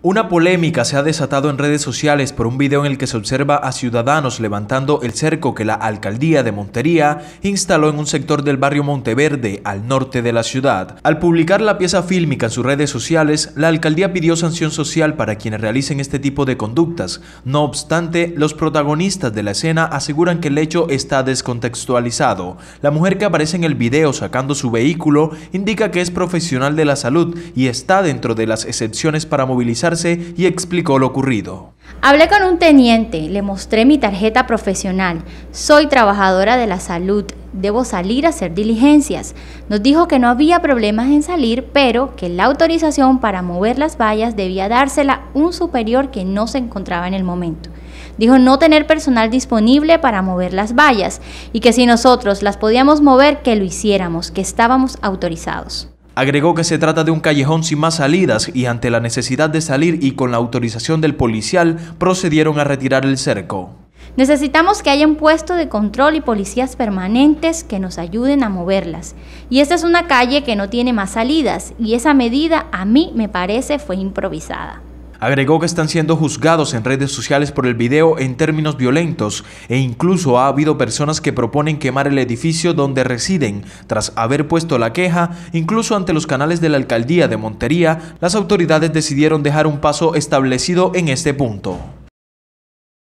Una polémica se ha desatado en redes sociales por un video en el que se observa a ciudadanos levantando el cerco que la alcaldía de Montería instaló en un sector del barrio Monteverde, al norte de la ciudad. Al publicar la pieza fílmica en sus redes sociales, la alcaldía pidió sanción social para quienes realicen este tipo de conductas. No obstante, los protagonistas de la escena aseguran que el hecho está descontextualizado. La mujer que aparece en el video sacando su vehículo indica que es profesional de la salud y está dentro de las excepciones para movilizar y explicó lo ocurrido. Hablé con un teniente, le mostré mi tarjeta profesional. Soy trabajadora de la salud, debo salir a hacer diligencias. Nos dijo que no había problemas en salir, pero que la autorización para mover las vallas debía dársela un superior que no se encontraba en el momento. Dijo no tener personal disponible para mover las vallas y que si nosotros las podíamos mover, que lo hiciéramos, que estábamos autorizados. Agregó que se trata de un callejón sin más salidas y ante la necesidad de salir y con la autorización del policial procedieron a retirar el cerco. Necesitamos que haya un puesto de control y policías permanentes que nos ayuden a moverlas. Y esta es una calle que no tiene más salidas y esa medida a mí me parece fue improvisada. Agregó que están siendo juzgados en redes sociales por el video en términos violentos e incluso ha habido personas que proponen quemar el edificio donde residen. Tras haber puesto la queja, incluso ante los canales de la alcaldía de Montería, las autoridades decidieron dejar un paso establecido en este punto.